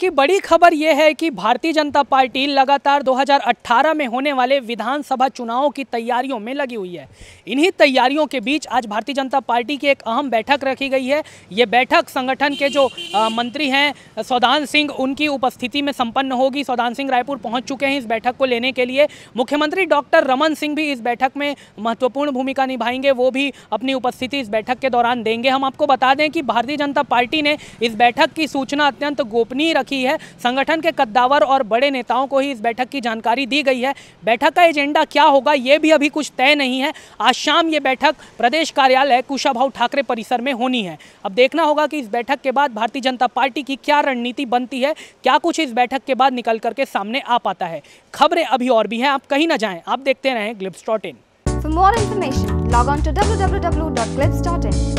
की बड़ी खबर यह है कि भारतीय जनता पार्टी लगातार 2018 में होने वाले विधानसभा चुनावों की तैयारियों में लगी हुई है इन्हीं तैयारियों के बीच आज भारतीय जनता पार्टी की एक अहम बैठक रखी गई है ये बैठक संगठन के जो आ, मंत्री हैं सौदान सिंह उनकी उपस्थिति में संपन्न होगी सौदान सिंह रायपुर पहुँच चुके हैं इस बैठक को लेने के लिए मुख्यमंत्री डॉक्टर रमन सिंह भी इस बैठक में महत्वपूर्ण भूमिका निभाएंगे वो भी अपनी उपस्थिति इस बैठक के दौरान देंगे हम आपको बता दें कि भारतीय जनता पार्टी ने इस बैठक की सूचना अत्यंत गोपनीय रखी है संगठन के कद्दावर और बड़े नेताओं को ही इस बैठक की जानकारी दी गई है बैठक का एजेंडा क्या होगा ये भी अभी कुछ तय नहीं है आज शाम ये बैठक प्रदेश कार्यालय कुशाभाऊ ठाकरे परिसर में होनी है अब देखना होगा कि इस बैठक के बाद भारतीय जनता पार्टी की क्या रणनीति बनती है क्या कुछ इस बैठक के बाद निकल करके सामने आ पाता है खबरें अभी और भी हैं आप कहीं ना जाएं आप देखते रहें Glips dot in for more information log on to W W W dot Glips dot in